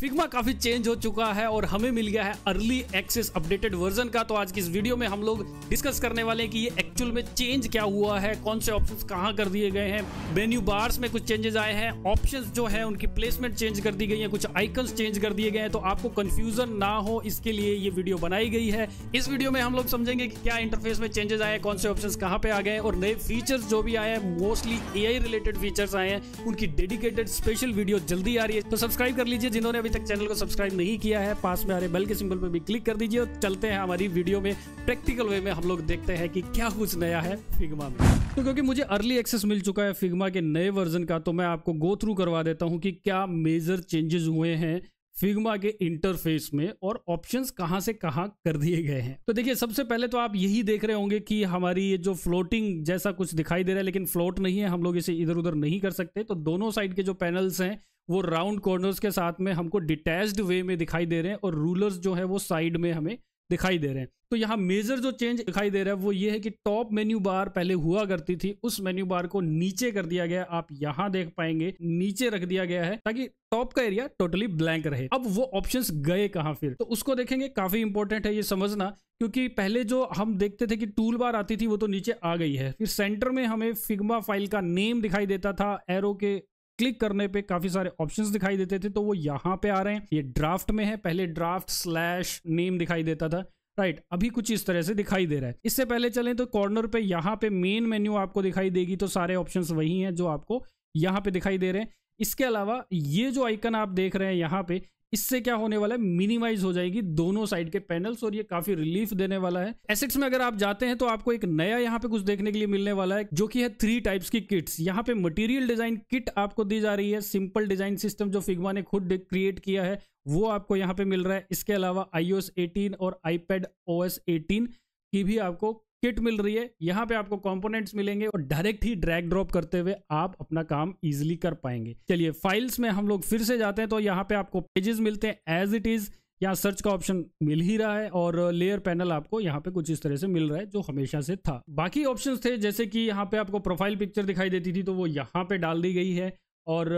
Figma काफी change हो चुका है और हमें मिल गया है अर्ली एक्सेस अपडेटेड वर्जन का तो आज की इस वीडियो में हम लोग डिस्कस करने वाले हैं कि ये एक्चुअल में चेंज क्या हुआ है कौन से ऑप्शंस कहाँ कर दिए गए हैं मेन्यू बार्स में कुछ चेंजेस आए हैं ऑप्शंस जो है उनकी प्लेसमेंट चेंज कर दी गई है कुछ आइकन्स चेंज कर दिए गए हैं तो आपको कंफ्यूजन ना हो इसके लिए ये वीडियो बनाई गई है इस वीडियो में हम लोग समझेंगे कि क्या इंटरफेस में चेंजेस आए कौन से ऑप्शन कहाँ पे आ गए और नए फीचर्स जो भी आए हैं मोस्टली ए रिलेटेड फीचर्स आए हैं उनकी डेडिकेटेड स्पेशल वीडियो जल्दी आ रही है तो सब्सक्राइब कर लीजिए जिन्होंने अभी तक चैनल को सब्सक्राइब नहीं किया है पास में हरे रहे बेल के सिंबल पर भी क्लिक कर दीजिए और चलते हैं हमारी वीडियो में प्रैक्टिकल वे में हम लोग देखते हैं कि क्या कुछ नया है फिगमा में तो क्योंकि मुझे अर्ली एक्सेस मिल चुका है फिगमा के नए वर्जन का तो मैं आपको गो थ्रू करवा देता हूँ कि क्या मेजर चेंजेस हुए हैं फिगमा के इंटरफेस में और ऑप्शंस कहां से कहां कर दिए गए हैं तो देखिए सबसे पहले तो आप यही देख रहे होंगे कि हमारी ये जो फ्लोटिंग जैसा कुछ दिखाई दे रहा है लेकिन फ्लोट नहीं है हम लोग इसे इधर उधर नहीं कर सकते तो दोनों साइड के जो पैनल्स हैं वो राउंड कॉर्नर्स के साथ में हमको डिटैच्ड वे में दिखाई दे रहे हैं और रूलर्स जो है वो साइड में हमें दिखाई दे रहे हैं तो यहाँ मेजर जो चेंज दिखाई दे रहा है वो ये है कि टॉप मेन्यू बार पहले हुआ करती थी उस मेन्यू बार को नीचे कर दिया गया आप यहाँ देख पाएंगे नीचे रख दिया गया है ताकि टॉप का एरिया टोटली ब्लैंक रहे अब वो ऑप्शंस गए कहाँ फिर तो उसको देखेंगे काफी इंपॉर्टेंट है ये समझना क्योंकि पहले जो हम देखते थे कि टूल बार आती थी वो तो नीचे आ गई है फिर सेंटर में हमें फिग्मा फाइल का नेम दिखाई देता था एरो के क्लिक करने पे काफी सारे ऑप्शंस दिखाई देते थे तो वो यहाँ पे आ रहे हैं ये ड्राफ्ट में है पहले ड्राफ्ट स्लैश नेम दिखाई देता था राइट right, अभी कुछ इस तरह से दिखाई दे रहा है इससे पहले चलें तो कॉर्नर पे यहाँ पे मेन मेन्यू आपको दिखाई देगी तो सारे ऑप्शंस वही हैं जो आपको यहाँ पे दिखाई दे रहे हैं इसके अलावा ये जो आइकन आप देख रहे हैं यहाँ पे इससे क्या होने वाला है मिनिमाइज हो जाएगी दोनों साइड के पैनल्स और ये काफी रिलीफ देने वाला है एसेट्स में अगर आप जाते हैं तो आपको एक नया यहाँ पे कुछ देखने के लिए मिलने वाला है जो कि है थ्री टाइप्स की किट्स यहाँ पे मटेरियल डिजाइन किट आपको दी जा रही है सिंपल डिजाइन सिस्टम जो फिग्मा ने खुद क्रिएट किया है वो आपको यहाँ पे मिल रहा है इसके अलावा आईओ एटीन और आईपेड ओ 18 की भी आपको किट मिल रही है यहाँ पे आपको कंपोनेंट्स मिलेंगे और डायरेक्ट ही ड्रैग ड्रॉप करते हुए आप अपना काम इजिली कर पाएंगे चलिए फाइल्स में हम लोग फिर से जाते हैं तो यहाँ पे आपको पेजेस मिलते हैं एज इट इज यहाँ सर्च का ऑप्शन मिल ही रहा है और लेयर पैनल आपको यहाँ पे कुछ इस तरह से मिल रहा है जो हमेशा से था बाकी ऑप्शन थे जैसे कि यहाँ पे आपको प्रोफाइल पिक्चर दिखाई देती थी तो वो यहाँ पे डाल दी गई है और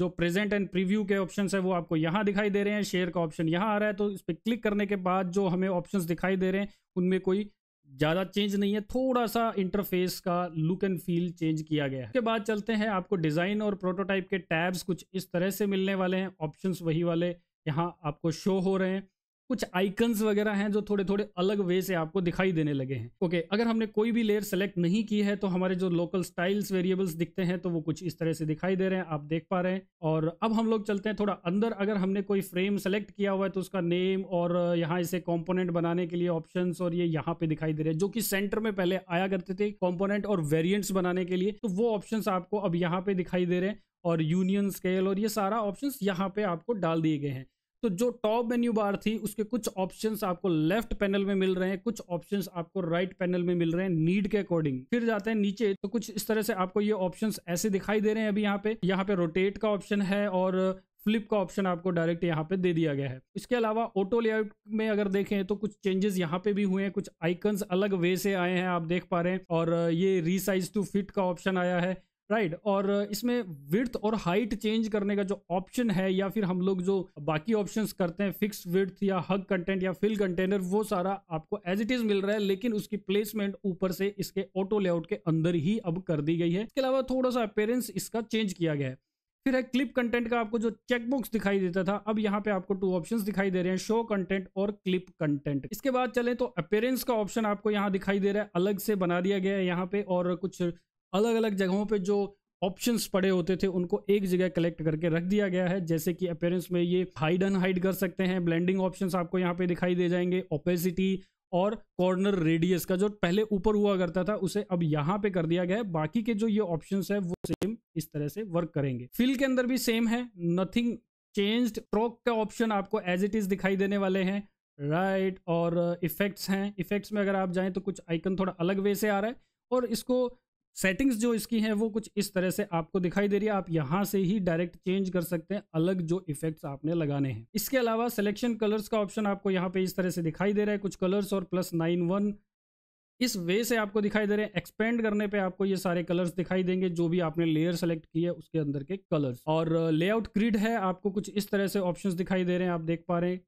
जो प्रेजेंट एंड प्रीव्यू के ऑप्शन है वो आपको यहाँ दिखाई दे रहे हैं शेयर का ऑप्शन यहाँ आ रहा है तो इस पर क्लिक करने के बाद जो हमें ऑप्शन दिखाई दे रहे हैं उनमें कोई ज़्यादा चेंज नहीं है थोड़ा सा इंटरफेस का लुक एंड फील चेंज किया गया है उसके बाद चलते हैं आपको डिज़ाइन और प्रोटोटाइप के टैब्स कुछ इस तरह से मिलने वाले हैं ऑप्शंस वही वाले यहाँ आपको शो हो रहे हैं कुछ आइकन्स वगैरह हैं जो थोड़े थोड़े अलग वे से आपको दिखाई देने लगे हैं ओके okay, अगर हमने कोई भी लेयर सेलेक्ट नहीं की है तो हमारे जो लोकल स्टाइल्स वेरिएबल्स दिखते हैं तो वो कुछ इस तरह से दिखाई दे रहे हैं आप देख पा रहे हैं और अब हम लोग चलते हैं थोड़ा अंदर अगर हमने कोई फ्रेम सेलेक्ट किया हुआ है तो उसका नेम और यहाँ इसे कॉम्पोनेंट बनाने के लिए ऑप्शन और ये यहाँ पे दिखाई दे रहे हैं जो कि सेंटर में पहले आया करते थे कॉम्पोनेंट और वेरियंट्स बनाने के लिए तो वो ऑप्शन आपको अब यहाँ पे दिखाई दे रहे हैं और यूनियन स्केल और ये सारा ऑप्शन यहाँ पे आपको डाल दिए गए हैं तो जो टॉप मेन्यू बार थी उसके कुछ ऑप्शंस आपको लेफ्ट पैनल में मिल रहे हैं कुछ ऑप्शंस आपको राइट right पैनल में मिल रहे हैं नीड के अकॉर्डिंग फिर जाते हैं नीचे तो कुछ इस तरह से आपको ये ऑप्शंस ऐसे दिखाई दे रहे हैं अभी यहाँ पे यहाँ पे रोटेट का ऑप्शन है और फ्लिप का ऑप्शन आपको डायरेक्ट यहाँ पे दे दिया गया है इसके अलावा ऑटो लेआउट में अगर देखें तो कुछ चेंजेस यहाँ पे भी हुए हैं कुछ आइकन्स अलग वे से आए हैं आप देख पा रहे हैं और ये रिसाइज टू फिट का ऑप्शन आया है राइट right, और इसमें विर्थ और हाइट चेंज करने का जो ऑप्शन है या फिर हम लोग जो बाकी ऑप्शन करते हैं फिक्स विर्थ या हग कंटेंट या फिल कंटेनर वो सारा आपको एज इट इज मिल रहा है लेकिन उसकी प्लेसमेंट ऊपर से इसके ऑटो लेआउट के अंदर ही अब कर दी गई है इसके अलावा थोड़ा सा अपेयरेंस इसका चेंज किया गया है फिर है क्लिप कंटेंट का आपको जो चेकबॉक्स दिखाई देता था अब यहाँ पे आपको टू ऑप्शंस दिखाई दे रहे हैं शो कंटेंट और क्लिप कंटेंट इसके बाद चले तो अपेयरेंस का ऑप्शन आपको यहाँ दिखाई दे रहा है अलग से बना दिया गया है यहाँ पे और कुछ अलग अलग जगहों पे जो ऑप्शंस पड़े होते थे उनको एक जगह कलेक्ट करके रख दिया गया है जैसे कि अपेयरेंस में ये हाइड एंड हाइड कर सकते हैं ब्लेंडिंग ऑप्शंस आपको यहाँ पे दिखाई दे जाएंगे ओपेसिटी और कॉर्नर रेडियस का जो पहले ऊपर हुआ करता था उसे अब यहाँ पे कर दिया गया है बाकी के जो ये ऑप्शन है वो सेम इस तरह से वर्क करेंगे फिल के अंदर भी सेम है नथिंग चेंज्ड ट्रॉक का ऑप्शन आपको एज इट इज दिखाई देने वाले हैं राइट right, और इफेक्ट्स हैं इफेक्ट्स में अगर आप जाएं तो कुछ आइकन थोड़ा अलग वे से आ रहा है और इसको सेटिंग्स जो इसकी हैं वो कुछ इस तरह से आपको दिखाई दे रही है आप यहाँ से ही डायरेक्ट चेंज कर सकते हैं अलग जो इफेक्ट्स आपने लगाने हैं इसके अलावा सिलेक्शन कलर्स का ऑप्शन आपको यहाँ पे इस तरह से दिखाई दे रहा है कुछ कलर्स और प्लस नाइन वन इस वे से आपको दिखाई दे रहे हैं एक्सपेंड करने पे आपको ये सारे कलर्स दिखाई देंगे जो भी आपने लेयर सेलेक्ट की है उसके अंदर के कलर्स और लेआउट uh, क्रिड है आपको कुछ इस तरह से ऑप्शंस दिखाई दे रहे हैं आप देख पा रहे हैं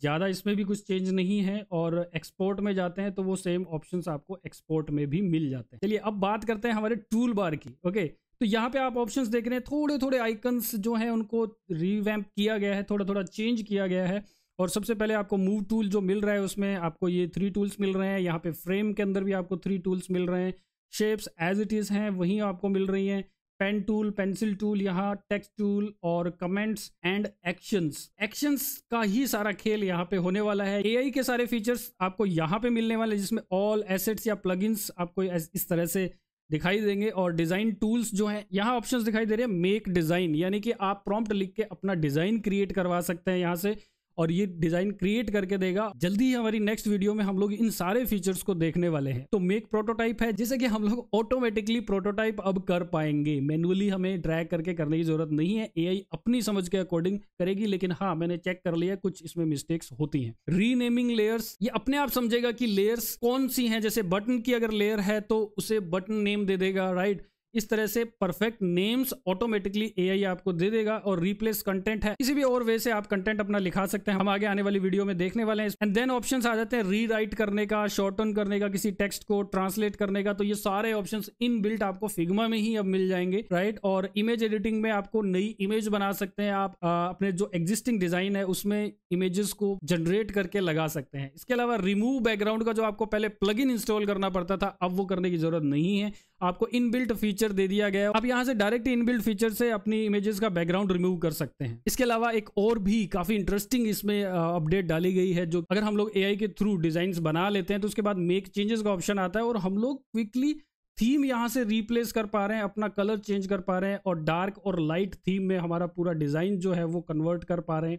ज़्यादा इसमें भी कुछ चेंज नहीं है और एक्सपोर्ट में जाते हैं तो वो सेम ऑप्शंस आपको एक्सपोर्ट में भी मिल जाते हैं चलिए अब बात करते हैं हमारे टूल बार की ओके तो यहाँ पे आप ऑप्शंस देख रहे हैं थोड़े थोड़े आइकन्स जो हैं उनको रिवैम्प किया गया है थोड़ा थोड़ा चेंज किया गया है और सबसे पहले आपको मूव टूल जो मिल रहा है उसमें आपको ये थ्री टूल्स मिल रहे हैं यहाँ पे फ्रेम के अंदर भी आपको थ्री टूल्स मिल रहे हैं शेप्स एज इट इज़ हैं वहीं आपको मिल रही हैं पेन टूल पेंसिल टूल यहाँ टेक्स्ट टूल और कमेंट्स एंड एक्शंस एक्शंस का ही सारा खेल यहाँ पे होने वाला है एआई के सारे फीचर्स आपको यहाँ पे मिलने वाले हैं जिसमें ऑल एसेट्स या प्लगइन्स आपको इस तरह से दिखाई देंगे और डिज़ाइन टूल्स जो है यहाँ ऑप्शन दिखाई दे रहे हैं मेक डिज़ाइन यानी कि आप प्रॉम्प्ट लिख के अपना डिज़ाइन क्रिएट करवा सकते हैं यहाँ से और ये डिजाइन क्रिएट करके देगा जल्दी ही हमारी नेक्स्ट वीडियो में हम लोग इन सारे फीचर्स को देखने वाले हैं तो मेक प्रोटोटाइप है जिसे कि हम लोग ऑटोमेटिकली प्रोटोटाइप अब कर पाएंगे मैनुअली हमें ड्रैग करके करने की जरूरत नहीं है ए अपनी समझ के अकॉर्डिंग करेगी लेकिन हाँ मैंने चेक कर लिया कुछ इसमें मिस्टेक्स होती है रीनेमिंग लेयर्स ये अपने आप समझेगा कि लेयर्स कौन सी है जैसे बटन की अगर लेयर है तो उसे बटन नेम दे देगा राइट इस तरह से परफेक्ट नेम्स ऑटोमेटिकली एआई आपको दे देगा और रिप्लेस कंटेंट है किसी भी और वे से आप कंटेंट अपना लिखा सकते हैं हम आगे आने वाली वीडियो में देखने वाले हैं एंड देन ऑप्शंस आ जाते हैं रीराइट करने का शॉर्टन करने का किसी टेक्स्ट को ट्रांसलेट करने का तो ये सारे ऑप्शन इन बिल्ट आपको फिग्मा में ही अब मिल जाएंगे राइट और इमेज एडिटिंग में आपको नई इमेज बना सकते हैं आप आ, अपने जो एग्जिस्टिंग डिजाइन है उसमें इमेजेस को जनरेट करके लगा सकते हैं इसके अलावा रिमूव बैकग्राउंड का जो आपको पहले प्लग इंस्टॉल करना पड़ता था अब वो करने की जरूरत नहीं है आपको इनबिल्ट फीचर दे दिया गया है आप यहाँ से डायरेक्ट इनबिल्ट फीचर से अपनी इमेजेस का बैकग्राउंड रिमूव कर सकते हैं इसके अलावा एक और भी काफी इंटरेस्टिंग इसमें अपडेट डाली गई है जो अगर हम लोग ए के थ्रू डिजाइन बना लेते हैं तो उसके बाद मेक चेंजेस का ऑप्शन आता है और हम लोग क्विकली थीम यहाँ से रिप्लेस कर पा रहे हैं अपना कलर चेंज कर पा रहे हैं और डार्क और लाइट थीम में हमारा पूरा डिज़ाइन जो है वो कन्वर्ट कर पा रहे हैं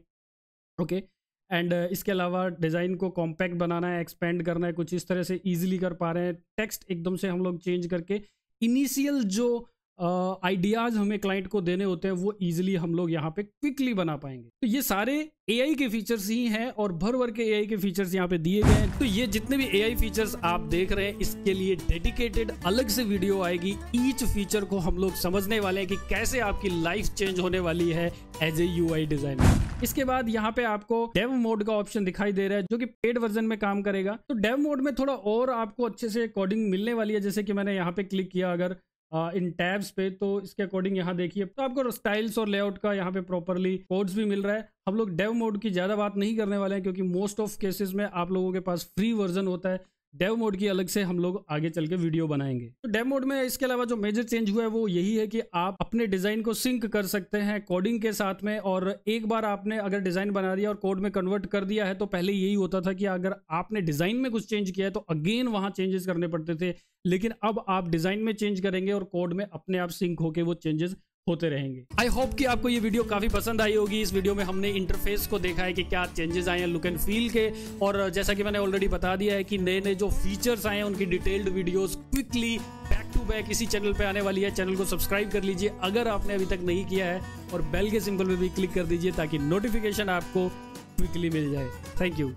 ओके okay? एंड uh, इसके अलावा डिज़ाइन को कॉम्पैक्ट बनाना है एक्सपेंड करना है कुछ इस तरह से ईजिली कर पा रहे हैं टेक्स्ट एकदम से हम लोग चेंज करके इनिशियल जो आइडियाज़ uh, हमें क्लाइंट को देने होते हैं वो ईजिली हम लोग यहाँ पे क्विकली बना पाएंगे तो ये सारे ए के फीचर्स ही हैं और भर भर के ए के फीचर्स यहाँ पे दिए गए हैं तो ये जितने भी ए फीचर्स आप देख रहे हैं इसके लिए डेडिकेटेड अलग से वीडियो आएगी ईच फीचर को हम लोग समझने वाले हैं कि कैसे आपकी लाइफ चेंज होने वाली है एज ए यू डिज़ाइनर इसके बाद यहाँ पे आपको डेव मोड का ऑप्शन दिखाई दे रहा है जो कि पेड वर्जन में काम करेगा तो डेव मोड में थोड़ा और आपको अच्छे से कोडिंग मिलने वाली है जैसे कि मैंने यहाँ पे क्लिक किया अगर इन टैब्स पे तो इसके अकॉर्डिंग यहाँ देखिए तो आपको स्टाइल्स और लेआउट का यहाँ पे प्रॉपरली कोड्स भी मिल रहा है हम लोग डेव मोड की ज़्यादा बात नहीं करने वाले हैं क्योंकि मोस्ट ऑफ केसेस में आप लोगों के पास फ्री वर्जन होता है डेव मोड की अलग से हम लोग आगे चल के वीडियो बनाएंगे तो डेव मोड में इसके अलावा जो मेजर चेंज हुआ है वो यही है कि आप अपने डिजाइन को सिंक कर सकते हैं कोडिंग के साथ में और एक बार आपने अगर डिजाइन बना दिया और कोड में कन्वर्ट कर दिया है तो पहले यही होता था कि अगर आपने डिजाइन में कुछ चेंज किया है तो अगेन वहां चेंजेस करने पड़ते थे लेकिन अब आप डिजाइन में चेंज करेंगे और कोड में अपने आप सिंक होकर वो चेंजेस होते रहेंगे आई होप कि आपको ये वीडियो काफी पसंद आई होगी इस वीडियो में हमने इंटरफेस को देखा है कि क्या चेंजेस आए हैं लुक एंड फील के और जैसा कि मैंने ऑलरेडी बता दिया है कि नए नए जो फीचर्स आए हैं उनकी detailed videos quickly back to back इसी चैनल पे आने वाली है चैनल को सब्सक्राइब कर लीजिए अगर आपने अभी तक नहीं किया है और बेल के सिंबल पर भी क्लिक कर दीजिए ताकि नोटिफिकेशन आपको क्विकली मिल जाए थैंक यू